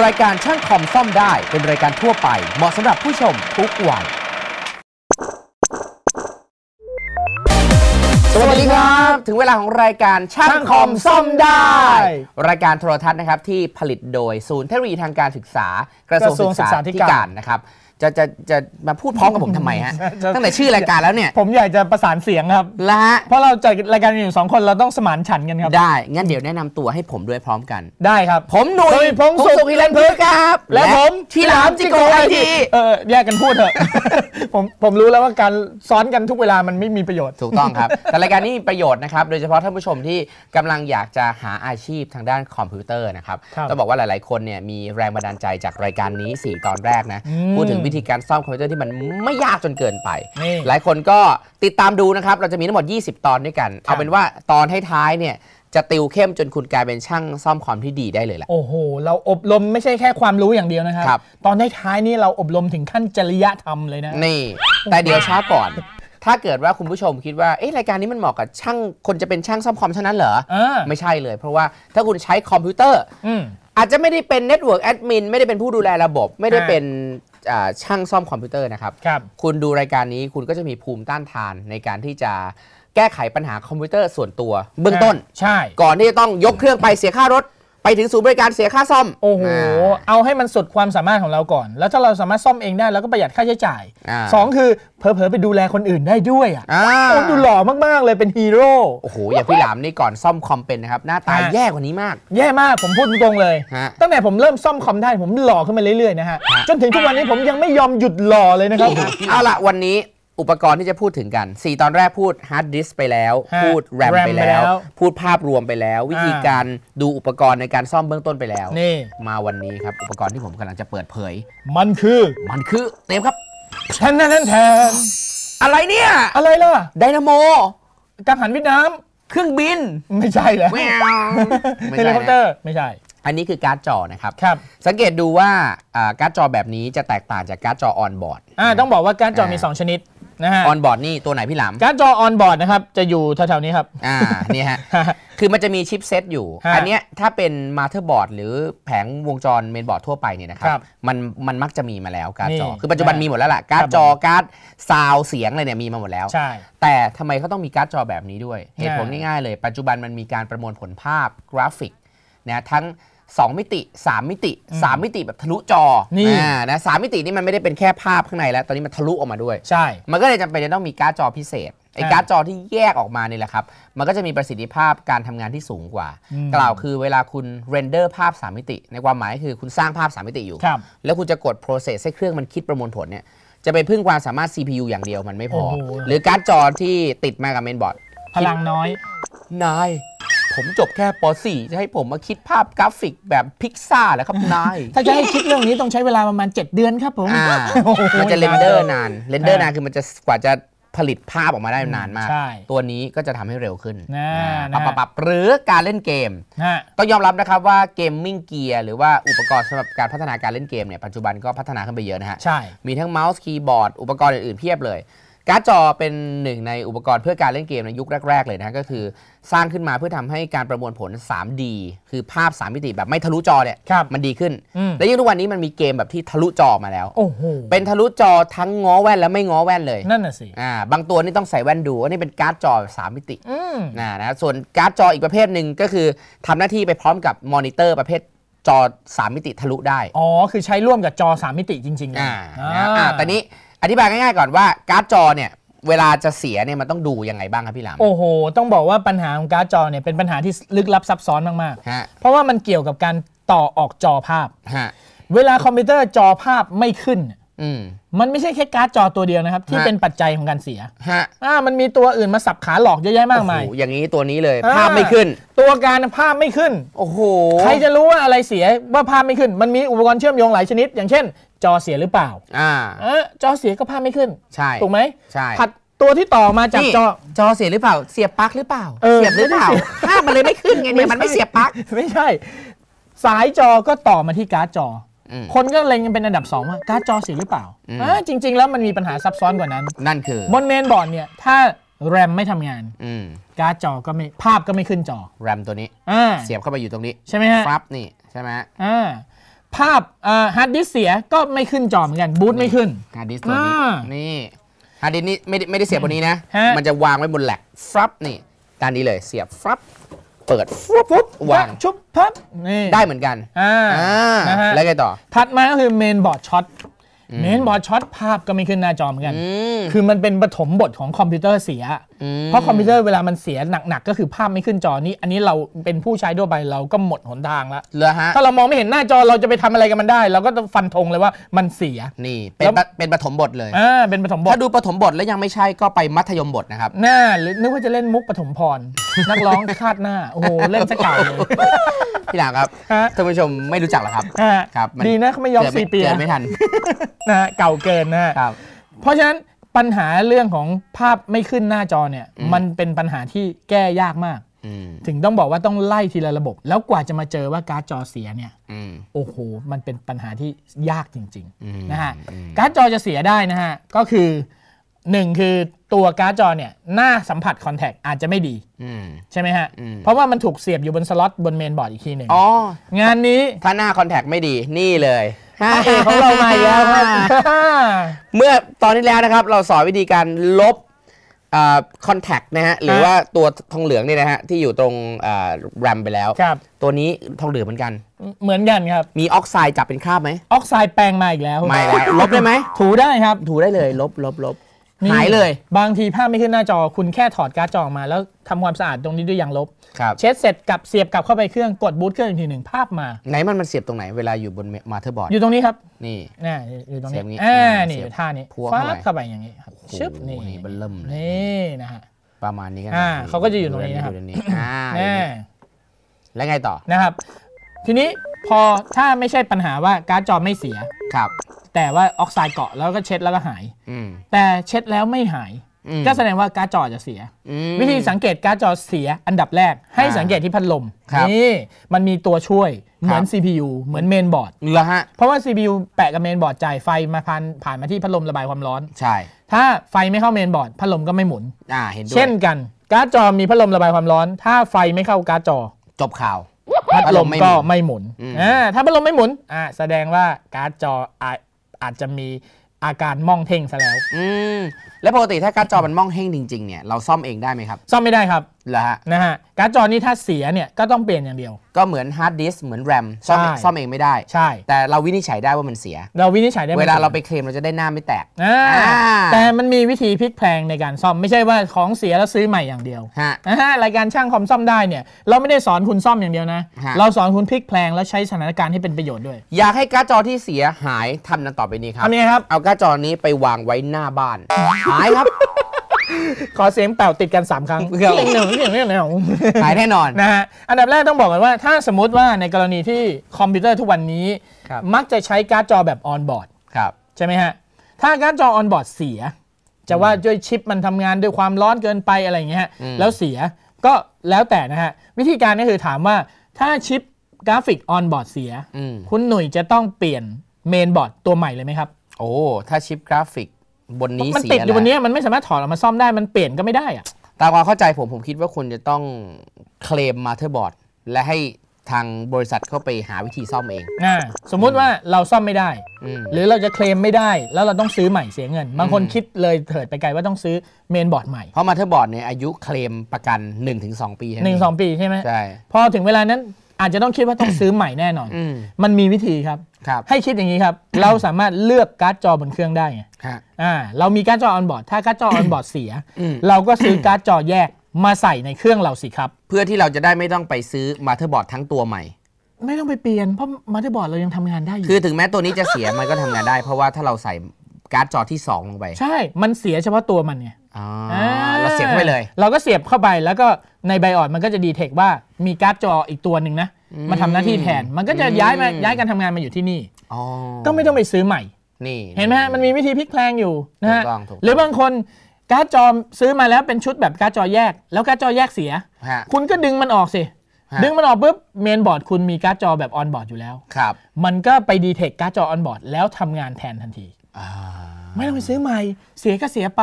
รายการช่างคอมซ่อมได้เป็นรายการทั่วไป เหมาะสำหรับผู้ชมทุกวัยสวัสดีครับ ถึงเวลาของรายการช่างคอมซ่อมได้ รายการโทรทัศน์นะครับที่ผลิตโดยศูนย์เทคโนโลยีทางการศึกษา กระทรวงศึกษาธิการนะครับจะจะจะมาพูดพร้อมกับผมทำไมฮะตั้งแต่ชื่อรายการแล้วเนี่ยผมอยากจะประสานเสียงครับละเพราะเราจัดรายการอยู่สองคนเราต้องสมานฉันกันครับได้งั้นเดี๋ยวแนะนำตัวให้ผมด้วยพร้อมกันได้ครับ ผมหนุ่ยผมพงศุขฮิรันพึก์ครับและผมที่ลามจิโกไอทีเออแยกกันพูดเถอะผมผมรู้แล้วว่าการซ้อนกันทุกเวลามันไม่มีประโยชน์ถูกต้องครับ แต่รายการนี้มีประโยชน์นะครับโดยเฉพาะท่านผู้ชมที่กำลังอยากจะหาอาชีพทางด้านคอมพิวเตอร์นะครับต้องบอกว่าหลาย ๆคนเนี่ยมีแรงบันดาลใจจากรายการนี้4ตอนแรกนะพูดถึงวิวิธีการซ่อมคอมพิวเตอร์ที่มันไม่ยากจนเกินไป หลายคนก็ติดตามดูนะครับ เราจะมีทั้งหมด 20 ตอนด้วยกัน เอาเป็นว่าตอนท้ายๆเนี่ยจะติวเข้มจนคุณกลายเป็นช่างซ่อมคอมที่ดีได้เลยแหละ โอ้โห เราอบรมไม่ใช่แค่ความรู้อย่างเดียวนะครับ ตอนใตอนท้ายๆนี่เราอบรมถึงขั้นจริยธรรมเลยนะ นี่ แต่เดี๋ยวช้าก่อน ถ้าเกิดว่าคุณผู้ชมคิดว่า เอ๊ะ รายการนี้มันเหมาะกับช่าง คนจะเป็นช่างซ่อมคอมเท่านั้นเหรออไม่ใช่เลย เพราะว่าถ้าคุณใช้คอมพิวเตอร์ อืมอาจจะไม่ได้เป็นเน็ตเวิร์กแอดมินไม่ได้เป็นผู้ดูแลระบบไม่ได้เป็นช่างซ่อมคอมพิวเตอร์นะครับครับ คุณดูรายการนี้คุณก็จะมีภูมิต้านทาน ในการที่จะแก้ไขปัญหาคอมพิวเตอร์ส่วนตัว เบื้องต้น ใช่ ก่อนที่จะต้องยกเครื่องไปเสียค่ารถไปถึงศูนย์บริการเสียค่าซ่อม โอ้โห เอาให้มันสุดความสามารถของเราก่อน แล้วถ้าเราสามารถซ่อมเองได้แล้วก็ประหยัดค่าใช้จ่ายอสองคือเผลอๆไปดูแลคนอื่นได้ด้วย อ่ะอดูหล่อมากๆเลยเป็นฮีโร่ โอ้โห อย่างพี่หลามนี่ก่อนซ่อมคอมเป็นนะครับ หน้าตายแย่กว่านี้มาก แย่มากผมพูดตรงๆเลย ตั้งแต่ผมเริ่มซ่อมคอมได้ ผมหล่อขึ้นมาเรื่อยๆนะฮะ จนถึงทุกวันนี้ผมยังไม่ยอมหยุดหล่อเลยนะครับ เอาละวันนี้อุปกรณ์ที่จะพูดถึงกัน 4 ตอนแรกพูดฮาร์ดดิสไปแล้ว พูดแรมไปแล้ว พูดภาพรวมไปแล้ว วิธีการดูอุปกรณ์ในการซ่อมเบื้องต้นไปแล้วนี่มาวันนี้ครับอุปกรณ์ที่ผมกำลังจะเปิดเผย มันคือ มันคือเต็มครับแทนแทนแทน อะไรเนี่ย อะไรล่ะไดนาโมกังหันววทย์นาำเครื่องบิน ไม่ใช่แล้วไม่เฮลิคอปเตอร์ไม่ใช่ อันนี้คือการ์ดจอนะครับครับ สังเกตดูว่าการ์ดจอแบบนี้จะแตกต่างจากการ์ดจอออนบอร์ดอ่าต้องบอกว่าการ์ดจอมีอ2ชนิดนะฮะออนบอร์ดนี่ ตัวไหนพี่หลามการ์ดจอออนบอร์ดนะครับ จะอยู่แถวๆนี้ครับ อ่า นี่ฮะ คือมันจะมีชิปเซตอยู่ อันนี้ถ้าเป็นมาเธอร์บอร์ด หรือแผงวงจรเมนบอร์ดทั่วไปเนี่ยนะครับรบมันมันมักจะมีมาแล้ว การ์ดจอ คือปัจจุบันมีหมดแล้วล่ะ การ์ดจอ การ์ดซาวเสียงอะไรเนี่ยมีมาหมดแล้วใช่แต่ทำไมเขาต้องมีการ์ดจอแบบนี้ด้วย เหตุผลง่ายๆ เลยปัจจุบันมันมีการประมวลผลภาพกราฟิกนะทั้ง2 มิติ 3 มิติ 3 มิติแบบทะลุจอนี่นะสมิตินี่มันไม่ได้เป็นแค่ภาพข้างในแล้ว ตอนนี้มันทะลุออกมาด้วย ใช่ มันก็เลยจำเป็นจะต้องมีการ์ดจอพิเศษไอ้การ์ดจอที่แยกออกมานี่แหละครับ มันก็จะมีประสิทธิภาพการทำงานที่สูงกว่า กล่าวคือเวลาคุณเรนเดอร์ ภาพ 3 มิติ ในความหมายคือคุณสร้างภาพ 3 มิติอยู่ แล้วคุณจะกด process ให้เครื่องมันคิดประมวลผลเนี่ยจะไปพึ่งความสามารถ CPU อย่างเดียวมันไม่พอ หรือการ์ดจอที่ติดมากับเมนบอร์ดพลังน้อยนายผมจบแค่ป .4 จะให้ผมมาคิดภาพกราฟิกแบบพิกซ่าแล้วครับนาย ถ้าจะให้คิดเรื่องนี้ต้องใช้เวลาประมาณ 7 เดือนครับผมมันจะเรนเดอร์นานเรนเดอร์นานคือมันจะกว่าจะผลิตภาพออกมาได้นานมาก ตัวนี้ก็จะทำให้เร็วขึ้น ปรับปรับปรับหรือการเล่นเกมต้องยอมรับนะครับว่าเกมมิ่งเกียร์หรือว่าอุปกรณ์สำหรับการพัฒนาการเล่นเกมเนี่ยปัจจุบันก็พัฒนาขึ้นไปเยอะนะฮะใช่มีทั้งเมาส์คีย์บอร์ดอุปกรณ์อื่นๆเพียบเลยการ์ดจอเป็นหนึ่งในอุปกรณ์เพื่อการเล่นเกมในยุคแรก ๆ เลยนะก็คือสร้างขึ้นมาเพื่อทำให้การประมวลผล 3D คือภาพ 3 มิติแบบไม่ทะลุจอเนี่ยมันดีขึ้นและยิ่งทุกวันนี้มันมีเกมแบบที่ทะลุจอมาแล้วเป็นทะลุจอทั้งง้อแว่นและไม่ง้อแว่นเลย นั่นน่ะสิอ่าบางตัวนี่ต้องใส่แว่นดูอันนี้เป็นการ์ดจอ 3 มิตินะนะส่วนการ์ดจออีกประเภทหนึ่งก็คือทำหน้าที่ไปพร้อมกับมอนิเตอร์ประเภทจอ 3 มิติทะลุได้ อ๋อ คือใช้ร่วมกับจอ 3 มิติจริงๆอ่าอ่าแต่นี้อธิบายง่ายๆก่อนว่าการ์ดจอเนี่ยเวลาจะเสียเนี่ยมันต้องดูยังไงบ้างครับพี่หลามโอ้โห ต้องบอกว่าปัญหาของการ์ดจอเนี่ยเป็นปัญหาที่ลึกลับซับซ้อนมากๆเพราะว่ามันเกี่ยวกับการต่อออกจอภาพเวลาคอมพิวเตอร์จอภาพไม่ขึ้นมันไม่ใช่แค่การ์ดจอตัวเดียวนะครับ ที่เป็นปัจจัยของการเสียฮะอ่ามันมีตัวอื่นมาสับขาหลอกเยอะแยะมากมายอย่างนี้ตัวนี้เลยภาพไม่ขึ้น ตัวการภาพไม่ขึ้น โอ้โหใครจะรู้ว่าอะไรเสียว่าภาพไม่ขึ้น มันมีอุปกรณ์เชื่อมโยงหลายชนิด อย่างเช่นจอเสียหรือเปล่า อ่า เออจอเสียก็ภาพไม่ขึ้น ใช่ ถูกไหมใช่ผัดตัวที่ต่อมาจากจอ จอเสียหรือเปล่า เสียบปลั๊กหรือเปล่า เสียบหรือเปล่า ภาพมันเลยไม่ขึ้นไงเนี่ยมันไม่เสียบปลั๊กไม่ใช่ สายจอ ก็ต่อมาที่การ์ดจอ คนก็เล็งังเป็นอันดับ2ว่าการ์ดจอเสียหรือเปล่าจริงๆ แล้วมันมีปัญหาซับซ้อนกว่านั้น นั่นคือบนเมนบอร์ดเนี่ย ถ้าแรมไม่ทำงานการ์ดจอก็ไม่ ภาพก็ไม่ขึ้นจอ แรมตัวนี้เสียบเข้าไปอยู่ตรงนี้ ใช่ไหมฮะครับนี่ ใช่ไหมอ่าภาพฮาร์ดดิสเสียก็ไม่ขึ้นจอเหมือนกันบูตไม่ขึ้นฮาร์ดดิสตัวนี้นี่ฮาร์ดดิสนี่ไม่ไม่ได้เสียบบนนี้นะมันจะวางไว้บนแหลกฟลับนี่การนี้เลยเสียบฟลับเปิดฟุบฟุบวางชุบพับนี่ได้เหมือนกันอ่าแล้วไงต่อ ถัดมาก็คือเมนบอร์ดช็อตเมนบอร์ดช็อตภาพก็ไม่ขึ้นหน้าจอเหมือนกัน คือมันเป็นปฐมบทของคอมพิวเตอร์เสียเพราะคอมพิวเตอร์เวลามันเสียหนักๆก็คือภาพไม่ขึ้นจอนี้ อันนี้เราเป็นผู้ใช้ทั่วไปเราก็หมดหนทางละเลยฮะถ้าเรามองไม่เห็นหน้าจอเราจะไปทำอะไรกับมันได้ เราก็ฟันธงเลยว่ามันเสีย นี่ เป็นเป็นปฐมบทเลยอ่าเป็นปฐมบทถ้าดูปฐมบทแล้วยังไม่ใช่ก็ไปมัธยมบทนะครับน่าหรือนึกว่าจะเล่นมุกปฐมพรนักร้องคาดหน้าโอ้โหเล่นสกาาเลยพี่ดาครับท่านผู้ชมไม่รู้จักหรอครับครับ ดีนะเขาไม่ยอมซีเปียไม่ทันนะเก่าเกินนะครับเพราะฉะนั้นปัญหาเรื่องของภาพไม่ขึ้นหน้าจอเนี่ยมันเป็นปัญหาที่แก้ยากมาก ถึงต้องบอกว่าต้องไล่ทีละระบบแล้วกว่าจะมาเจอว่าการ์ดจอเสียเนี่ยโอ้โห มันเป็นปัญหาที่ยากจริงๆนะฮะการ์ดจอจะเสียได้นะฮะก็คือหนึ่งคือตัวการ์ดจอเนี่ยหน้าสัมผัสคอนแทคอาจจะไม่ดีใช่ไหมฮะเพราะว่ามันถูกเสียบอยู่บนสล็อตบนเมนบอร์ดอีกทีหนึ่งงานนี้ถ้าหน้าคอนแทคไม่ดี นี่เลยเของเรามาแล้วครับเมื่อตอนที่แล้วนะครับเราสอนวิธีการลบคอนแทคนะฮะหรือว่าตัวทองเหลืองนี่นะฮะที่อยู่ตรงแรมไปแล้วครับตัวนี้ทองเหลืองเหมือนกัน เหมือนกันครับ มีออกไซด์จับเป็นคราบไหมออกไซด์แปลงมาอีกแล้วไม่แล้วลบได้ไหม ถูได้ครับ ถูได้เลยลบลบลบหายเลย บางทีภาพไม่ขึ้นหน้าจอ คุณแค่ถอดการ์ดจอออกมา แล้วทำความสะอาดตรงนี้ด้วยยางลบครับ เช็ดเสร็จกลับเสียบกลับเข้าไปเครื่องกดบูตเครื่องอีกทีหนึ่งภาพมา ไหนมันมันเสียบตรงไหนเวลาอยู่บนมาเธอร์บอร์ดอยู่ตรงนี้ครับ นี่นี่อยู่ตรงเสียบนี้นี้อ่านี่ท่านี้พัวเข้าไปเข้าไปอย่างนี้ครับ้ชึบนี่นีบนเริ่มเลยนี่นะฮะ ประมาณนี้กันอ่าเขาก็จะอยู่ตรงนี้นะครับูตงนี้อ่าแล้วไงต่อนะครับ ทีนี้พอถ้าไม่ใช่ปัญหาว่าการ์ดจอไม่เสียครับแต่ว่าออกไซด์เกาะแล้วก็เช็ดแล้วก็หายอแต่เช็ดแล้วไม่หาย ก็แสดงว่าการ์ดจอจะเสีย วิธีสังเกตการ์ดจอเสียอันดับแรกให้สังเกตที่พัดลมนี่มันมีตัวช่วยเหมือน CPU เหมือนเมนบอร์ดเหรอฮะ เพราะว่า CPU แปะกับเมนบอร์ดจ่ายไฟมาผ่านผ่านมาที่พัดลมระบายความร้อน ใช่ ถ้าไฟไม่เข้าเมนบอร์ดพัดลมก็ไม่หมุนอ่าเห็นด้วยเช่นกันการ์ดจอมีพัดลมระบายความร้อน ถ้าไฟไม่เข้าการ์ดจอจบข่าวพัดลมก็ไม่หมุนออ่าถ้าพัดลมไม่หมุนอ่าแสดงว่าการ์ดจออาจจะมีอาการมองเท่งซะแล้ว อืม แล้วปกติถ้าการ์ดจอมันมองเห้งจริง ๆ เนี่ยเราซ่อมเองได้ไหมครับ ซ่อมไม่ได้ครับแล้วฮะ นะฮะ การ์ดจอนี้ถ้าเสียเนี่ยก็ต้องเปลี่ยนอย่างเดียว ก็เหมือนฮาร์ดดิสเหมือนแรมซ่อมซ่อมเองไม่ได้ ใช่ แต่เราวินิจฉัยได้ว่ามันเสีย เราวินิจฉัยได้เวลาเราไปเคลมเราจะได้หน้าไม่แตกอ่าแต่มันมีวิธีพลิกแพลงในการซ่อมไม่ใช่ว่าของเสียแล้วซื้อใหม่อย่างเดียว ฮะรายการช่างคอมซ่อมได้เนี่ยเราไม่ได้สอนคุณซ่อมอย่างเดียวนะ เราสอนคุณพลิกแพลงแล้วใช้สถานการณ์ให้เป็นประโยชน์ด้วย อยากให้การ์ดจอที่เสียหายทำดังต่อไปนี้ครับทำยังไงครับ เอาการ์ดจอนี้ไปวางไว้หน้าบ้าน หายครับขอเสียงเป่าติดกัน 3 ครั้งเ่อยเหนื่งเสียเหนื่ยหายแน่นอน นะฮะ อันดับแรกต้องบอกกันว่า ถ้าสมมติว่าในกรณีที่คอมพิวเตอร์ทุกวันนี้ มักจะใช้การ์ดจอแบบออนบอร์ดใช่ไหมฮะ ถ้าการ์ดจอออนบอร์ดเสีย จะว่าด้วยชิปมันทำงานด้วยความร้อนเกินไปอะไรอย่างเงี้ยแล้วเสียก็แล้วแต่นะฮะ วิธีการก็คือถามว่าถ้าชิปกราฟิกออนบอร์ดเสียคุณหนุ่ยจะต้องเปลี่ยนเมนบอร์ดตัวใหม่เลยไหมครับ โอ้ถ้าชิปกราฟิกบนนี้มันติดอยู่บนนี้มันไม่สามารถถอดออกมาซ่อมได้มันเปลี่ยนก็ไม่ได้อะตามความเข้าใจผมผมคิดว่าคุณจะต้องเคลมมาเทอร์บอร์ดและให้ทางบริษัทเข้าไปหาวิธีซ่อมเอง อ่า สมมุติว่าเราซ่อมไม่ได้ หรือเราจะเคลมไม่ได้แล้วเราต้องซื้อใหม่เสียเงิน บางคนคิดเลยเถิดไปไกลว่าต้องซื้อเมนบอร์ดใหม่ เพราะมาเทอร์บอร์ดเนี่ยอายุเคลมประกัน 1-2 ปีใช่ไหมหนึ่งสองปีใช่ไหมใช่พอถึงเวลานั้นอาจจะต้องคิดว่าต้องซื้อใหม่แน่นอน มันมีวิธีครับ ครับ ให้คิดอย่างนี้ครับ เราสามารถเลือกการ์ดจอบนเครื่องได้ไงับอ่า เรามีการ์ดจอออนบอร์ด ถ้าการ์ดจอออนบอร์ดเสีย เราก็ซื้อการ์ดจอแยกมาใส่ในเครื่องเราสิครับ เพื่อที่เราจะได้ไม่ต้องไปซื้อมาเธอร์บอร์ดทั้งตัวใหม่ ไม่ต้องไปเปลี่ยน เพราะมาเตอร์บอร์ดเรายังทำงานได้อยู่ คือถึงแม้ตัวนี้จะเสีย มันก็ทำงานได้ เพราะว่าถ้าเราใส่การ์ดจอที่2ลงไป ใช่ มันเสียเฉพาะตัวมันไงเราเสียบไว้เลย เราก็เสียบเข้าไปแล้วก็ในไบออดมันก็จะดีเทคว่ามีการ์ดจออีกตัวหนึ่งนะมาทำหน้าที่แทนมันก็จะย้ายมาย้ายการทำงานมาอยู่ที่นี่ก็ไม่ต้องไปซื้อใหม่นี่เห็นไหมฮะมันมีวิธีพลิกแพลงอยู่นะฮะหรือบางคนการ์ดจอซื้อมาแล้วเป็นชุดแบบการ์ดจอแยก แล้วการ์ดจอแยกเสีย คุณก็ดึงมันออกสิดึงมันออกปุ๊บเมนบอร์ดคุณมีการ์ดจอแบบออนบอร์ดอยู่แล้วครับมันก็ไปดีเทคการ์ดจอออนบอร์ดแล้วทำงานแทนทันทีไม่ต้องไปซื้อใหม่ เสียก็เสียไป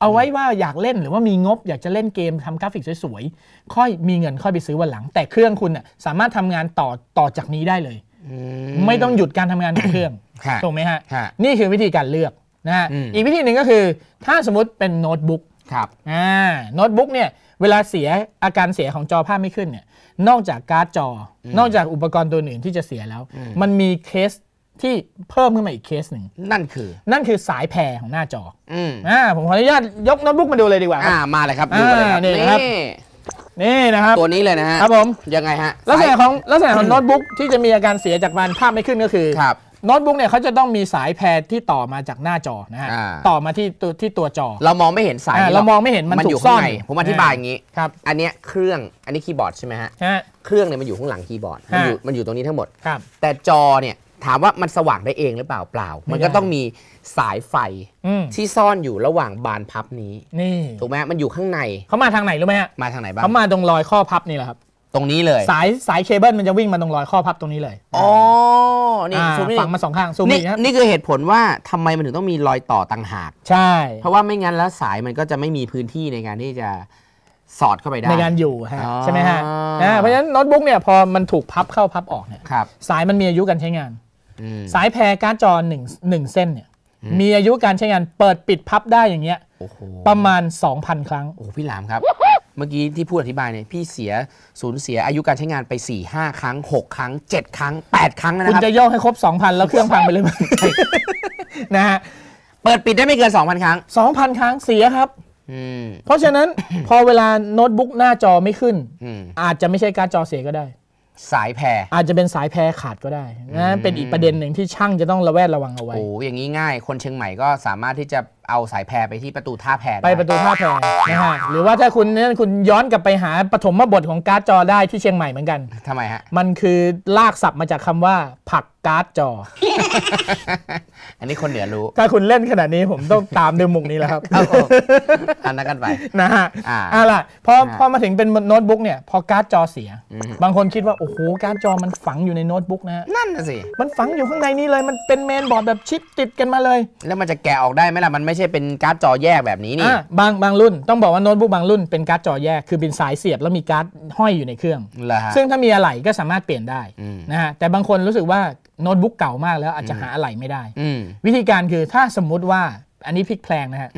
เอาไว้ว่าอยากเล่นหรือว่ามีงบ อยากจะเล่นเกมทำกราฟิกสวยๆ ค่อยมีเงินค่อยไปซื้อวันหลัง แต่เครื่องคุณอ่ะสามารถทำงานต่อต่อจากนี้ได้เลย ไม่ต้องหยุดการทำงานของเครื่องถูกไหมฮะ นี่คือวิธีการเลือกนะฮะอีกวิธีหนึ่งก็คือ ถ้าสมมติเป็นโน้ตบุ๊กครับอ่าโน้ตบุ๊กเนี่ยเวลาเสียอาการเสียของจอภาพไม่ขึ้นเนี่ยนอกจากการ์ดจอ นอกจากอุปกรณ์ตัวอื่นที่จะเสียแล้ว มันมีเคสที่เพิ่มขึ้นมาอีกเคสหนึ่งนั่นคือ นั่นคือสายแพรของหน้าจออืมอ่าผมขออนุญาตยกโน้ตบุ๊กมาดูเลยดีกว่าอ่า มาเลยครับ ดูเลยครับนี่ครับนี่นะครับตัวนี้เลยนะฮะครับผมยังไงฮะลักษณะของลักษณะของโน้ตบุ๊กที่จะมีอาการเสียจากมันภาพไม่ขึ้นก็คือครับโน้ตบุ๊กเนี่ยเขาจะต้องมีสายแพรที่ต่อมาจากหน้าจอนะฮะต่อมาที่ตัวที่ตัวจอ เรามองไม่เห็นสายเรามองไม่เห็นมันอยู่ข้างในผมอธิบายอย่างนี้ครับอันเนี้ยเครื่องอันนี้คีย์บอร์ดใช่ไหมฮะเครื่องเนี่ยมันอยู่ข้างหลังคีย์บอร์ดมันอยู่มันอยู่ตรงนี้ทั้งหมดแต่จอเนี่ยถามว่ามันสว่างได้เองหรือเปล่าเปล่า มันก็ต้องมีสายไฟที่ซ่อนอยู่ระหว่างบานพับนี้ นี่ถูกไหมมันอยู่ข้างในเขามาทางไหนรู้ไหมฮะมาทางไหนบ้างเขามาตรงรอยข้อพับนี่แหละครับตรงนี้เลย สายสายเคเบิลมันจะวิ่งมาตรงรอยข้อพับตรงนี้เลยอ๋อนี่ซูมนี่ฝังมาสองข้างซูมนี่นคี่คือเหตุผลว่าทำไมมันถึงต้องมีรอยต่อต่างหาก ใช่ เพราะว่าไม่งั้นแล้วสายมันก็จะไม่มีพื้นที่ในการที่จะสอดเข้าไปได้ในการอยู่ฮะใช่ไหมฮะเพราะฉะนั้นโน้ตบุ๊กเนี่ย พอมันถูกพับเข้าพับออกเนี่ยสายมันมีอายุการใช้งานสายแพรการจอหนึ่งหนึ่งเส้นเนี่ย มีอายุการใช้งานเปิดปิดพับได้อย่างเงี้ยประมาณ 2,000 ครั้งโอ้พี่หลามครับ เมื่อกี้ที่พูดอธิบายเนี่ยพี่เสียสูญเสียอายุการใช้งานไป 4 5 ครั้ง 6 ครั้ง 7 ครั้ง 8 ครั้งนะครับคุณจะย่อให้ครบ 2,000 แล้วเครื่องพังไปเลยไหมนะฮะเปิดปิดได้ไม่เกิน2,000 ครั้ง 2,000 ครั้งเสียครับเพราะฉะนั้นพอเวลาโน้ตบุ๊กหน้าจอไม่ขึ้นอาจจะไม่ใช่การจอเสียก็ได้สายแพรอาจจะเป็นสายแพรขาดก็ได้นะเป็นอีกประเด็นหนึ่งที่ช่างจะต้องระแวดระวังเอาไว้โอ้อย่างนี้ง่าย คนเชียงใหม่ก็สามารถที่จะเอาสายแพรไปที่ประตูท่าแพรไปประตูท่าแพรนะฮะหรือว่าถ้าคุณนั่นคุณย้อนกลับไปหาปฐมบทของการ์ดจอได้ที่เชียงใหม่เหมือนกันทำไมฮะมันคือลากศัพท์มาจากคำว่าผักการ์ดจอ อันนี้คนเหนือรู้ถ้าคุณเล่นขนาดนี้ผมต้องตามดูมุกนี้แล้วครับอันนั้นกันไปนะฮะอ่าล่ะพอพอมาถึงเป็นโน้ตบุ๊กเนี่ยพอการ์ดจอเสีย บางคนคิดว่าโอ้โหการ์ดจอมันฝังอยู่ในโน้ตบุ๊กนะฮะนั่นสิมันฝังอยู่ข้างในนี้เลยมันเป็นเมนบอร์ดแบบชิปติดกันมาเลย แล้วมันจะแกะออกได้ไหมล่ะมันไม่ใช่เป็นการ์ดจอแยกแบบนี้นี่บางบางรุ่นต้องบอกว่าโน้ตบุ๊กบางรุ่นเป็นการ์ดจอแยกคือเป็นสายเสียบแล้วมีการ์ดห้อยอยู่ในเครื่อง ซึ่งถ้ามีอะไหล่ก็สามารถเปลี่ยนได้นะฮะแต่บางคนรู้สึกว่าโน้ตบุ๊กเก่ามากแล้วอาจจะหาอะไหล่ไม่ได้วิธีการคือถ้าสมมุติว่าอันนี้พลิกแพลงนะฮะ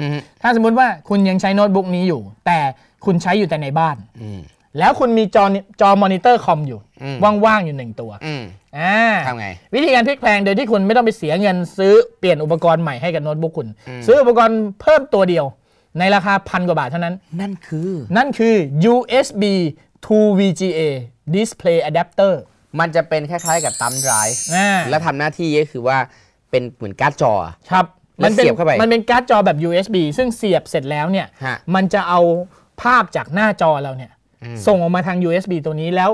ถ้าสมมุติว่าคุณยังใช้โน้ตบุ๊กนี้อยู่ แต่คุณใช้อยู่แต่ในบ้านแล้วคุณมีจอจอมอนิเตอร์คอมอยู่ว่างๆอยู่หนึ่งตัวอ่าทำไง วิธีการพลิกแพงโดยที่คุณไม่ต้องไปเสียเงิน ซื้อเปลี่ยนอุปกรณ์ใหม่ให้กับโน้ตบุ๊กคุณ ซื้ออุปกรณ์เพิ่มตัวเดียว ในราคาพันกว่าบาทเท่านั้นนั่นคือ นั่นคือ USB to VGA Display Adapter มันจะเป็นคล้ายๆกับตั้มไดรฟ์และทำหน้าที่ก็คือว่าเป็นเหมือนการ์ดจอครับมันเสียบเข้าไปมันเป็นการ์ดจอแบบ USB ซึ่งเสียบเสร็จแล้วเนี่ยมันจะเอาภาพจากหน้าจอเราเนี่ยส่งออกมาทาง USB ตัวนี้แล้ว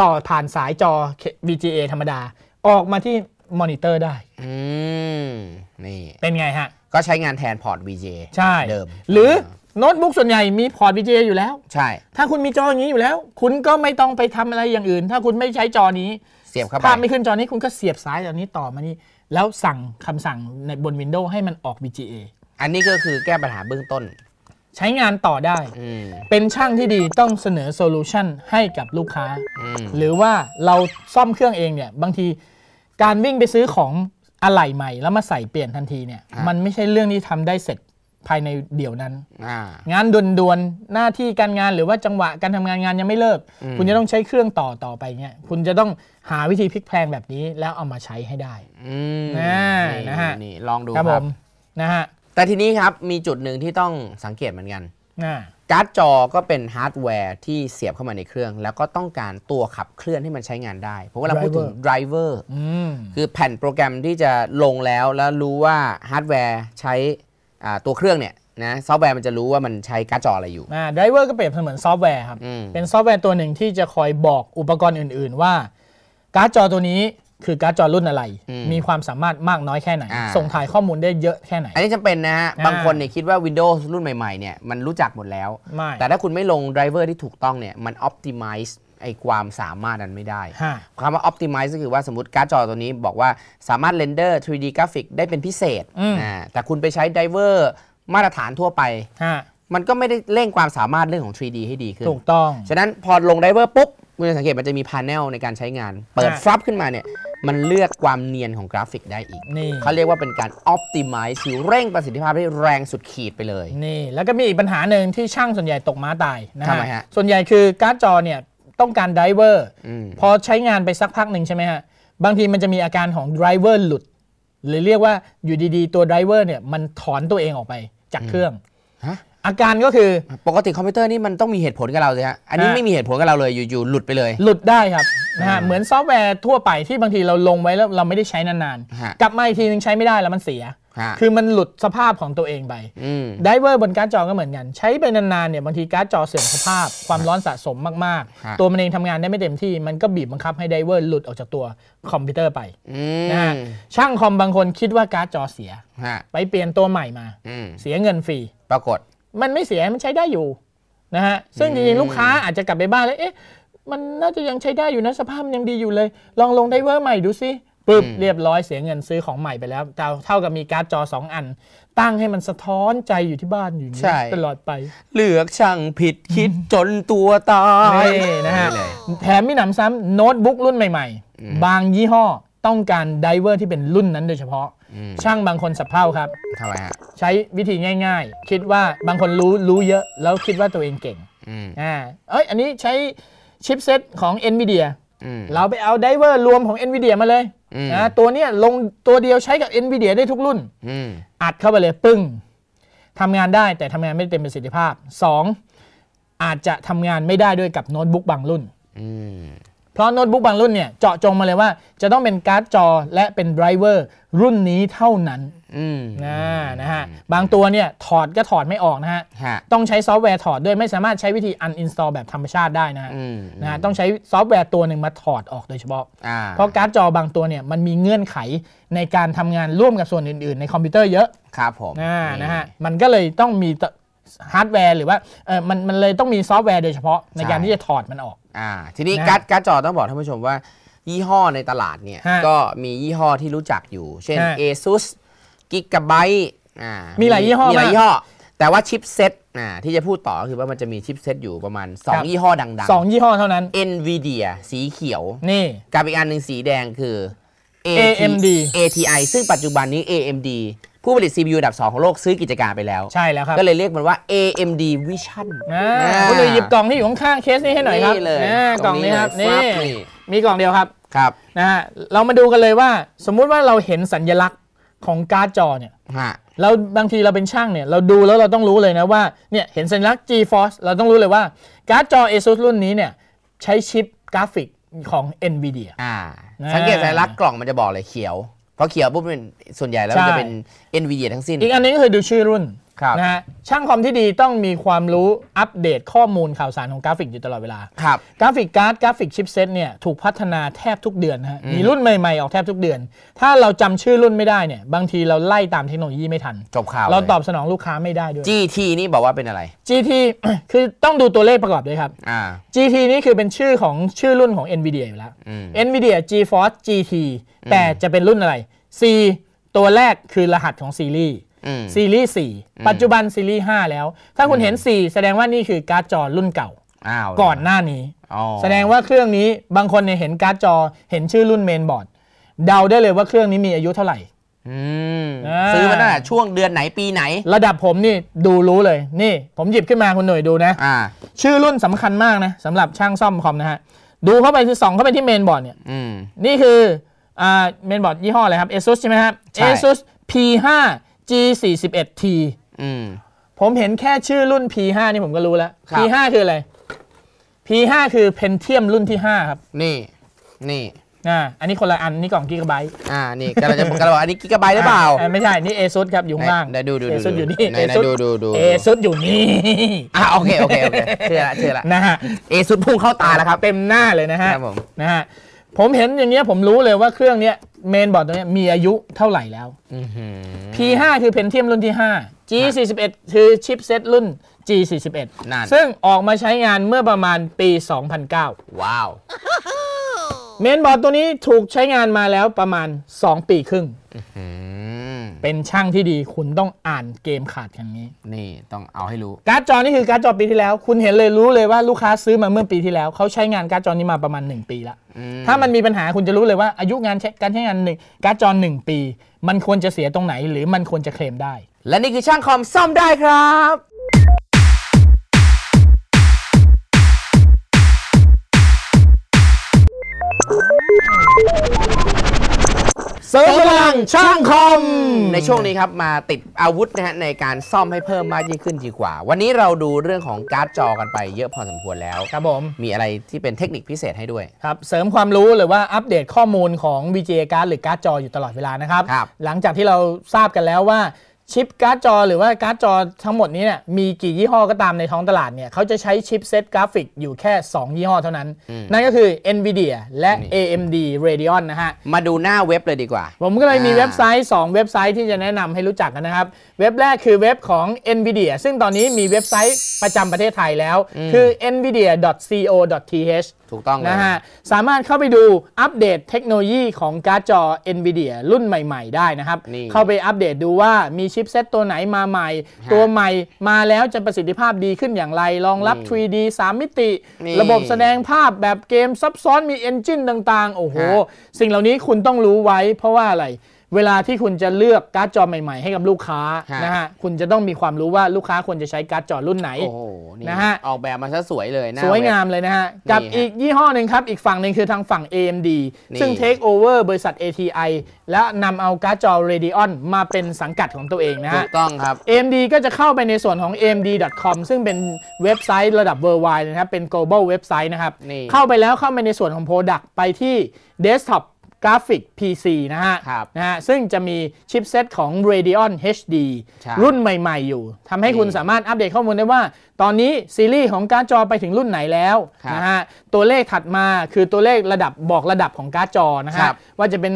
ต่อผ่านสายจอ VGA ธรรมดา ออกมาที่มอนิเตอร์ได้นี่เป็นไงฮะ ก็ใช้งานแทนพอร์ต VGA ใช่เดิม หรือโน้ตบุ๊กส่วนใหญ่ มีพอร์ต VGA อยู่แล้ว ใช่ ถ้าคุณมีจออย่างนี้อยู่แล้ว คุณก็ไม่ต้องไปทำอะไรอย่างอื่น ถ้าคุณไม่ใช้จอนี้เสียบเข้าไปภาพไม่ขึ้นจอนี้ คุณก็เสียบสายจอนี้ต่อมานี่ แล้วสั่งคำสั่งในบน Windows ให้มันออก VGA อันนี้ก็คือแก้ปัญหาเบื้องต้นใช้งานต่อได้ เป็นช่างที่ดีต้องเสนอโซลูชันให้กับลูกค้า หรือว่าเราซ่อมเครื่องเองเนี่ย บางทีการวิ่งไปซื้อของอะไหล่ใหม่ แล้วมาใส่เปลี่ยนทันทีเนี่ย มันไม่ใช่เรื่องที่ทำได้เสร็จภายในเดี๋ยวนั้นงานด่วนๆ หน้าที่การงานหรือว่าจังหวะการทำงานงานยังไม่เลิก คุณจะต้องใช้เครื่องต่อต่อไปเนี่ยคุณจะต้องหาวิธีพลิกแพลงแบบนี้ แล้วเอามาใช้ให้ได้่นะฮะนี่ลองดูครับผมนะฮะแต่ทีนี้ครับ มีจุดหนึ่งที่ต้องสังเกตเหมือนกันการ์ดจอก็เป็นฮาร์ดแวร์ที่เสียบเข้ามาในเครื่อง แล้วก็ต้องการตัวขับเคลื่อนให้มันใช้งานได้เพราะว่าเราพูดถึงไดรเวอร์คือแผ่นโปรแกรมที่จะลงแล้วแล้วรู้ว่าฮาร์ดแวร์ใช้ตัวเครื่องเนี่ยนะซอฟต์แวร์มันจะรู้ว่ามันใช้การ์ดจออะไรอยู่ไดรเวอร์ก็เปรียบเสมือนซอฟต์แวร์ครับเป็นซอฟต์แวร์ตัวหนึ่งที่จะคอยบอกอุปกรณ์อื่น ๆ ว่าการ์ดจอตัวนี้คือการ์ดจอรุ่นอะไร มีความสามารถมากน้อยแค่ไหน ส่งถ่ายข้อมูลได้เยอะแค่ไหน อันนี้จำเป็นนะฮะ บางคนเนี่ยคิดว่า Windows รุ่นใหม่ๆเนี่ยมันรู้จักหมดแล้ว แต่ถ้าคุณไม่ลงไดรเวอร์ที่ถูกต้องเนี่ย มัน optimize ไอความสามารถนั้นไม่ได้ คำว่า optimize ก็คือว่าสมมติการ์ดจอตัวนี้บอกว่าสามารถเรนเดอร์ 3D กราฟิกได้เป็นพิเศษ แต่คุณไปใช้ไดรเวอร์มาตรฐานทั่วไปมันก็ไม่ได้เร่งความสามารถเรื่องของ 3D ให้ดีขึ้น ถูกต้อง ฉะนั้นพอลงไดเวอร์ปุ๊บคุณจะสังเกตมันจะมีพาเนลในการใช้งานเปิดฟลับขึ้นมาเนี่ยมันเลือกความเนียนของกราฟิกได้อีกนี่เขาเรียกว่าเป็นการออพติม z e คืเร่งประสิทธิภาพให้แรงสุดขีดไปเลย นี่ แล้วก็มีอีกปัญหาหนึ่งที่ช่างส่วนใหญ่ตกม้าตายนะทำฮะ ส่วนใหญ่คือ การ์ดจอเนี่ยต้องการไดรเวอร์พอใช้งานไปสักพักหนึ่งใช่ไหมฮะ บางทีมันจะมีอาการของไดรเวอร์หลุด หรือเรียกว่า อยู่ดีๆ ตัวไดรเวอร์เนี่ยมันถอนตัวเองออกไปจากเครื่องอาการก็คือปกติคอมพิวเตอร์นี่มันต้องมีเหตุผลกับเราลยฮะอันนี้ไม่มีเหตุผลกับเราเลยอยู่ๆหลุดไปเลย หลุดได้ครับนะฮะเหมือนซอฟต์แวร์ทั่วไปที่บางทีเราลงไว้แล้วเราไม่ได้ใช้นานๆกลับมาอีกทีนึงใช้ไม่ได้แล้วมันเสีย คือมันหลุดสภาพของตัวเองไปไดเวอร์บนการ์ดจอก็เหมือนกัน ใช้ไปนานๆเนี่ยบางทีการ์ดจอเสื่อมสภาพ ความร้อนสะสมมากๆตัวมันเองทำงานได้ไม่เต็มที่ มันก็บีบบังคับให้ไดเวอร์หลุดออกจากตัวคอมพิวเตอร์ไปนะฮะช่างคอมบางคนคิดว่าการ์ดจอเสีย ไปเปลี่ยนตัวใหม่มา เสียเงินฟรีปรากฏมันไม่เสียมันใช้ได้อยู่นะฮะ ซึ่งจริงๆ ลูกค้าอาจจะกลับไปบ้านแล้ว เอ๊ะมันน่าจะยังใช้ได้อยู่นะ สภาพมันยังดีอยู่เลย ลองลงไดเวอร์ใหม่ดูสิ ปึ๊บ เรียบร้อยเสียเงินซื้อของใหม่ไปแล้ว เท่ากับมีการ์ดจอสองอัน ตั้งให้มันสะท้อนใจอยู่ที่บ้านอยู่ตลอดไป เลือกช่างผิดคิดจนตัวตายนะฮะแถมมีหนำซ้ำโน้ตบุ๊กรุ่นใหม่ ๆ บางยี่ห้อต้องการไดเวอร์ที่เป็นรุ่นนั้นโดยเฉพาะช่างบางคนสับเพ่าครับทำไมฮะใช้วิธีง่ายๆ คิดว่าบางคนรู้รู้เยอะ แล้วคิดว่าตัวเองเก่งอ่าเอ้ยอันนี้ใช้ชิปเซตของ NVIDIA เดียเราไปเอาไดเวอร์รวมของ NVIDIA มาเลยนะตัวเนี้ยลงตัวเดียวใช้กับ NVIDIA ได้ทุกรุ่นอัดเข้าไปเลยปึ้งทำงานได้แต่ทำงานไม่เต็มประสิทธิภาพ 2. อาจจะทำงานไม่ได้ด้วยกับโน้ตบุ๊กบางรุ่นเพราะโน้ตบุ๊กบางรุ่นเนี่ยเจาะจงมาเลยว่าจะต้องเป็นการ์ดจอ และเป็นไดรเวอร์รุ่นนี้เท่านั้นนะนะฮะบางตัวเนี่ย ถอดก็ถอดไม่ออกนะฮะ ต้องใช้ซอฟต์แวร์ถอดด้วยไม่สามารถใช้วิธีอันอินสตอลแบบธรรมชาติได้นะฮะฮะต้องใช้ซอฟต์แวร์ตัวหนึ่งมาถอดออกโดยเฉพาะ เพราะการ์ดจอบางตัวเนี่ย มันมีเงื่อนไขในการทำงานร่วมกับส่วนอื่นๆ ในคอมพิวเตอร์เยอะครับผมนะฮะมันก็เลยต้องมีฮาร์ดแวร์หรือว่าเออมันมันเลยต้องมีซอฟต์แวร์ โดยเฉพาะในการที่จะถอดมันออกอ่าทีนี้การ์ดการ์ดจอต้องบอกท่านผู้ชมว่า ยี่ห้อในตลาดเนี่ยก็มียี่ห้อที่รู้จักอยู่ เช่น ASUS Gigabyte อ่ามีหลายยี่ห้อมีหลายยี่ห้อ แต่ว่าชิปเซ็ตอ่าที่จะพูดต่อก็คือว่ามันจะมีชิปเซ็ตอยู่ประมาณ 2 ยี่ห้อดังสองยี่ห้อเท่านั้น NVIDIA สีเขียวนี่กับอีกอันหนึ่งสีแดงคือ AT AMD ATI ซึ่งปัจจุบันนี้ AMD ผู้ผลิต CPU อันดับ2ของโลกซื้อกิจการไปแล้วใช่แล้วครับ ก็เลยเรียกมันว่า AMD Vision อ่าเลยหยิบกล่องที่อยู่ข้างเคสนี้ให้หน่อยครับ นี่เลยกล่องนี้ครับนี่มีกล่องเดียวครับ ครับนะฮะเรามาดูกันเลยว่าสมมุติว่าเราเห็นสัญลักษณ์ของการ์ดจอเนี่ยเราบางทีเราเป็นช่างเนี่ย เราดูแล้วเราต้องรู้เลยนะว่าเนี่ยเห็นสัญลักษณ์ GeForce เราต้องรู้เลยว่าการ์ดจอ ASUS รุ่นนี้เนี่ยใช้ชิปกราฟิกของ NVIDIA อ่าสังเกตสัญลักษณ์กล่องมันจะบอกเลยเขียวพอเขียวปุ๊บเป็นส่วนใหญ่แล้ว มันจะเป็น NVIDIA ทั้งสิ้นอีกอันนี้ก็คือดูชื่อรุ่นนะฮะช่างคอมที่ดีต้องมีความรู้อัปเดตข้อมูลข่าวสารของกราฟิกอยู่ตลอดเวลาครับกราฟิกการ์ดกราฟิกชิปเซตเนี่ยถูกพัฒนาแทบทุกเดือนฮะมีรุ่นใหม่ ๆ ออกแทบทุกเดือน ถ้าเราจำชื่อรุ่นไม่ได้เนี่ยบางทีเราไล่ตามเทคโนโลยีไม่ทัน จบข่าวเราตอบสนองลูกค้าไม่ได้ด้วย GT นี่บอกว่าเป็นอะไร GT คือต้องดูตัวเลขประกอบด้วยครับอ่า GT นี่คือเป็นชื่อของชื่อรุ่นของ NVIDIA อยู่แล้วอ NVIDIA GeForce GT แต่จะเป็นรุ่นอะไร C ตัวแรกคือรหัสของซีรีส์ซีรีส์4ปัจจุบันซีรีส์5แล้ว ถ้าคุณเห็น 4 แสดงว่านี่คือการ์ดจอรุ่นเก่าก่อนหน้านี้แสดงว่าเครื่องนี้บางคนเนี่ยเห็นการ์ดจอ เห็นชื่อรุ่นเมนบอร์ดเดาได้เลยว่าเครื่องนี้มีอายุเท่าไหร่ซื้อมาตั้งแต่ช่วงเดือนไหนปีไหน ระดับผมนี่ ดูรู้เลย นี่ ผมหยิบขึ้นมาคุณหน่อยดูนะะชื่อรุ่นสำคัญมากนะสำหรับช่างซ่อมคอมนะฮะดูเข้าไปคือสองเข้าไปที่เมนบอร์ดเนี่ยนี่คือเมนบอร์ดยี่ห้ออะไรครับ ASUS ใช่ไหมครับ ASUS P5 G41T อืมผมเห็นแค่ชื่อรุ่น P5 นี่ผมก็รู้แล้ว P5 คืออะไร P5 คือ Pentium รุ่นที่5ครับ นี่ นี่ อ่า อันนี้คนละอันนี่กล่องกิกะไบต์อ่า นี่กำลังจะกำลังบอกอันนี้กิกะไบต์หรือเปล่า ไม่ใช่ นี่ ASUS ครับ อยู่ข้างล่างไหนดูดูดู ASUS อยู่นี่ ASUS ดูดูดู ASUS อยู่นี่ อ่าโอเค โอเค โอเค เชื่อละเชื่อละนะฮะเอซุดพุ่งเข้าตาแล้วครับ เต็มหน้าเลยนะฮะครับผมนะฮะผมเห็นอย่างเงี้ยผมรู้เลยว่าเครื่องเนี้ยเมนบอร์ดตัวเนี้ยมีอายุเท่าไหร่แล้วอ P5 คือเพนเทียมรุ่นที่ 5 G41 คือชิปเซตรุ่น G41 นั่น ซึ่งออกมาใช้งานเมื่อประมาณปี 2009 ว้าว เมนบอร์ดตัวนี้ถูกใช้งานมาแล้วประมาณ 2 ปีครึ่งเป็นช่างที่ดีคุณต้องอ่านเกมขาดอย่างนี้นี่ ต้องเอาให้รู้ การ์ดจอนี่คือการ์ดจอปีที่แล้ว คุณเห็นเลยรู้เลยว่าลูกค้าซื้อมาเมื่อปีที่แล้วเขาใช้งานการ์ดจอนี้มาประมาณ 1 ปีละถ้ามันมีปัญหาคุณจะรู้เลยว่า อายุงานการใช้งานหนึ่งการ์ดจอหนึ่งปี มันควรจะเสียตรงไหน หรือมันควรจะเคลมได้ และนี่คือช่างคอมซ่อมได้ครับเสริมพลังช่างคอมในช่วงนี้ครับ มาติดอาวุธนะฮะในการซ่อมให้เพิ่มมากยิ่งขึ้นดีกว่า วันนี้เราดูเรื่องของการ์ดจอกันไปเยอะพอสมควรแล้ว ครับผม มีอะไรที่เป็นเทคนิคพิเศษให้ด้วย ครับ เสริมความรู้หรือว่าอัปเดตข้อมูลของ VGA การ์ดหรือการ์ดจออยู่ตลอดเวลานะครับครับหลังจากที่เราทราบกันแล้วว่าชิปการ์ดจอหรือว่าการ์ดจอทั้งหมดนี้เนี่ยมีกี่ยี่ห้อก็ตามในท้องตลาดเนี่ยเขาจะใช้ชิปเซตกราฟิก อยู่แค่ 2 ยี่ห้อเท่านั้น นั่นก็คือ NVIDIA และ AMD Radeon นะฮะมาดูหน้าเว็บเลยดีกว่า ผมก็เลยมีเว็บไซต์ 2 เว็บไซต์ที่จะแนะนำให้รู้จักกันนะครับ เว็บแรกคือเว็บของ NVIDIA ซึ่งตอนนี้มีเว็บไซต์ประจำประเทศไทยแล้ว คือ nvidia.co.th ถูกต้องนะฮะสามารถเข้าไปดูอัปเดตเทคโนโลยีของการ์ดจอ NVIDIA รุ่นใหม่ ๆได้นะครับเข้าไปอัปเดตดูว่ามีชิปเซตตัวไหนมาใหม่ ตัวใหม่มาแล้วจะประสิทธิภาพดีขึ้นอย่างไร รองรับ 3D 3มิติ ระบบแสดงภาพแบบเกมซับซ้อนมีเอนจินต่างๆ โอ้โห สิ่งเหล่านี้คุณต้องรู้ไว้เพราะว่าอะไรเวลาที่คุณจะเลือกการ์ดจอใหม่ๆ ให้กับลูกค้านะฮะคุณจะต้องมีความรู้ว่าลูกค้าควรจะใช้การ์ดจอรุ่นไหนนะฮะออกแบบมาซะสวยเลยนะสวยงามเลยนะฮะกับอีกยี่ห้อหนึ่งครับ อีกฝั่งหนึ่งคือทางฝั่ง AMD ซึ่ง Take Over บริษัท ATI และนำเอาการ์ดจอ Radeon มาเป็นสังกัดของตัวเองนะฮะถูกต้องครับ AMD ก็จะเข้าไปในส่วนของ AMD.com ซึ่งเป็นเว็บไซต์ระดับ worldwide นะครับเป็น global เว็บไซต์นะครับนี่เข้าไปแล้วเข้าไปในส่วนของ Product ไปที่ Desktop กราฟิก PC นะฮะครับนะฮะ ซึ่งจะมีชิปเซตของ Radeon HD รุ่นใหม่ๆ อยู่ ทำให้คุณสามารถอัปเดตข้อมูลได้ว่า ตอนนี้ซีรีส์ของการ์ดจอไปถึงรุ่นไหนแล้ว นะฮะ ตัวเลขถัดมาคือตัวเลขระดับบอกระดับของการ์ดจอนะฮะ ว่าจะเป็น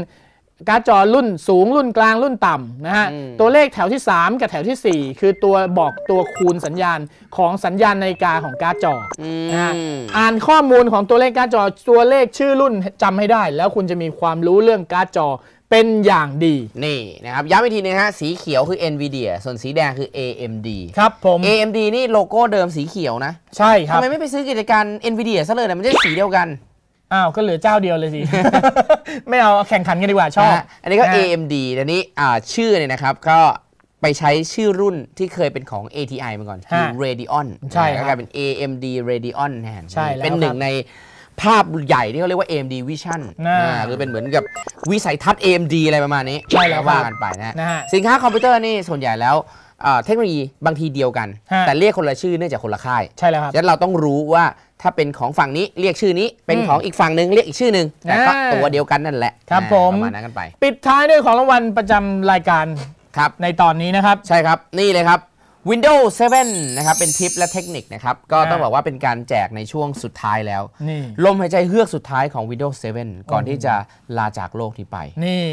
การ์ดจอรุ่นสูงรุ่นกลางรุ่นต่ำนะฮะตัวเลขแถวที่ 3 กับแถวที่ 4 คือตัวบอกตัวคูณสัญญาณของสัญญาณในกาของการ์ดจอนะฮะอ่านข้อมูลของตัวเลขการ์ดจอตัวเลขชื่อรุ่นจำให้ได้ แล้วคุณจะมีความรู้เรื่องการ์ดจอเป็นอย่างดี นี่นะครับย้ำอีกทีนึงฮะ สีเขียวคือ Nvidia ส่วนสีแดงคือ AMD ครับผม AMD นี่โลโก้เดิมสีเขียวนะใช่ครับทำไมไม่ไปซื้อกิจการ Nvidia ซะเลยนะมันจะสีเดียวกันอ้าว ก็เหลือเจ้าเดียวเลยสิ ไม่เอาแข่งขันกันดีกว่า ชอบอันนี้ก็ AMD อันนี้อ่าชื่อเนี่ยนะครับ ก็ไปใช้ชื่อรุ่นที่เคยเป็นของ ATI มาก่อนคือ Radeon ใช่กลายเป็น AMD Radeon แทนใช่เป็นหนึ่งในภาพใหญ่ที่เขาเรียกว่า AMD Vision คือเป็นเหมือนกับวิสัยทัศน์ AMD อะไรประมาณนี้ใช่แล้วว่ากันไปนะสินค้าคอมพิวเตอร์นี่ส่วนใหญ่แล้วเทคโนโลยีบางทีเดียวกัน แต่เรียกคนละชื่อเนื่องจากคนละค่ายใช่แล้วครับฉะนั้นเราต้องรู้ว่าถ้าเป็นของฝั่งนี้เรียกชื่อนี้ เป็นของอีกฝั่งหนึ่งเรียกอีกชื่อหนึ่งแต่ก็ตัวเดียวกันนั่นแหละครับผมประมาณนั้นกันไป ปิดท้ายด้วยของรางวัลประจำรายการครับ ในตอนนี้นะครับ ใช่ครับนี่เลยครับ Windows 7 นะครับ เป็นทิปและเทคนิคนะครับ ก็ต้องบอกว่าเป็นการแจกในช่วงสุดท้ายแล้ว ลมหายใจเฮือกสุดท้ายของ Windows 7 ก่อนที่จะลาจากโลกนี้ไป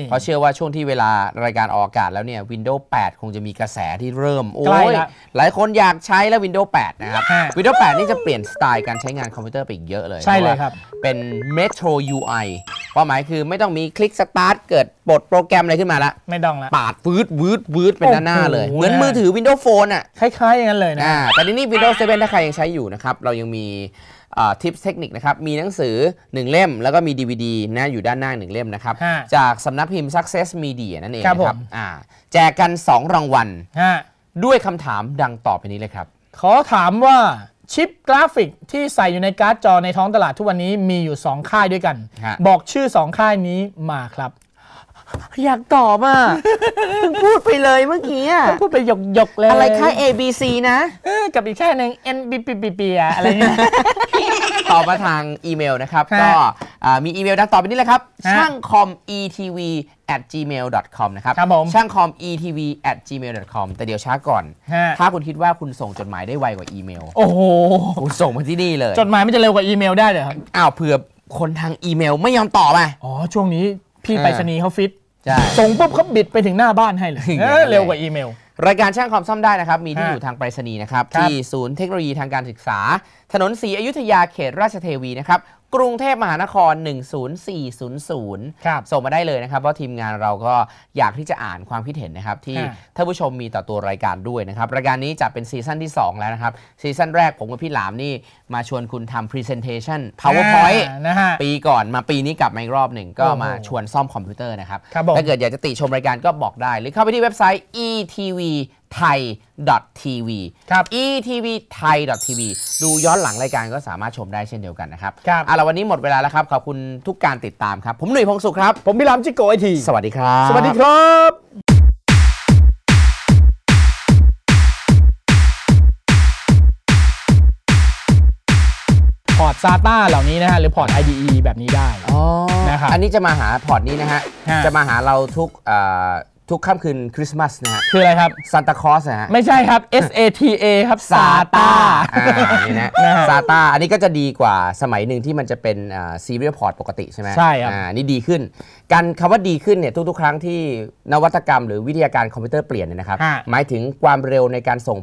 เพราะเชื่อว่าช่วงที่เวลารายการออกอากาศแล้วเนี่ย Windows 8 คงจะมีกระแสที่เริ่มโอ้ยหลายคนอยากใช้แล้ว Windows 8 นะครับ Windows 8 นี่จะเปลี่ยนสไตล์การใช้งานคอมพิวเตอร์ไปอีกเยอะเลยใช่เลยครับเเป็น Metro UI ความหมายคือไม่ต้องมีคลิกสตาร์ทเกิดปลดโปรแกรมอะไรขึ้นมาละไม่ดองละปาดฟืดวืดวืดเป็น้าหน้าเลย เหมือนมือถือ Windows Phone อ่ะคล้ายๆอย่างนั้นเลยนะแต่ที่นี่ Windows 7ถ้าใครยังใช้อยู่นะครับ เรายังมีทิปเทคนิคนะครับ มีหนังสือ 1 เล่ม แล้วก็มี DVD นะอยู่ด้านหน้า 1 เล่มนะครับ จากสำนักพิมพ์ Success Media นั่นเองครับแจกกัน 2 รางวัลด้วยคำถามดังต่อไปนี้เลยครับ ขอถามว่าชิปกราฟิกที่ใส่อยู่ในการ์ดจอในท้องตลาดทุกวันนี้มีอยู่ 2 ค่ายด้วยกัน บอกชื่อ 2 ค่ายนี้มาครับอยากตอบอ่ะพูดไปเลยเมื่อกี้อ่ะพูดไปหยกหยกเลยอะไรค่า A B C นะ กับอีกค่หนึ่ง N B B B B อะไรเนี่ยตอบมาทางอีเมลนะครับ ก็มีอีเมลดังต่อไปนี้แหละครับช่างคอม etv at gmail com นะครับช่างคอม etv at gmail com แต่เดี๋ยวช้าก่อน ถ้าคุณคิดว่าคุณส่งจดหมายได้ไวกว่าอีเมล โอ้โห คุณส่งมาที่นี่เลย จดหมายไม่จะเร็วกว่าอีเมลได้เหรออ้าวเผื่อคนทางอีเมลไม่ยอมตอบอ่ะอ๋อช่วงนี้พี่ไปชนีเขาฟิตช่ส่งปุ๊บเขาบิดไปถึงหน้าบ้านให้เลย เร็วกว่าอีเมล รายการช่างความซ่อมได้นะครับ มีที่อยู่ทางไปรษณีย์นะครับ ที่ศูนย์เทคโนโลยีทางการศึกษา ถนนสีอยุธยาเขตราชเทวีนะครับกรุงเทพมหานคร 10400 ส่งมาได้เลยนะครับ เพราะทีมงานเราก็อยากที่จะอ่านความคิดเห็นนะครับ ที่ท่านผู้ชมมีต่อตัวรายการด้วยนะครับ รายการนี้จะเป็นซีซั่นที่ 2 แล้วนะครับ ซีซั่นแรกผมกับพี่หลามนี่มาชวนคุณทำ Presentation PowerPoint นะฮะปีก่อนมาปีนี้กลับมาอีกรอบหนึ่ง ก็มาชวนซ่อมคอมพิวเตอร์นะครับ ถ้าเกิดอยากจะติชมรายการก็บอกได้ หรือเข้าไปที่เว็บไซต์ etv ไทย .tv ครับ etv ไทย .tv ดูย้อนหลังรายการก็สามารถชมได้เช่นเดียวกันนะครับ ครับเอาละวันนี้หมดเวลาแล้วครับ ขอบคุณทุกการติดตามครับ ผมหนุ่ยพงศุขครับ ผมพี่ลำจิโกไอที สวัสดีครับ สวัสดีครับ พอร์ตาต้าเหล่านี้นะฮะ หรือพอร์ต IDE แบบนี้ได้นะครับ อันนี้จะมาหาพอร์ตนี้นะฮะ จะมาหาเราทุกอ่าทุกค่ำคืนคริสต์มาสนะฮะคืออะไรครับซานตาคลอสนะฮะไม่ใช่ครับ S A T A ครับซาตาอ่านี่นะซาตาอันนี้ก็จะดีกว่าสมัยหนึ่งที่มันจะเป็นซีเรียลพอร์ตปกติใช่ไหมใช่ครับอ่านี่ดีขึ้น การคำว่าดีขึ้นเนี่ยทุก ๆ ครั้งที่นวัตกรรม หรือวิทยาการคอมพิวเตอร์เปลี่ยนเนี่ยนะครับหมายถึงความเร็วในการส่ง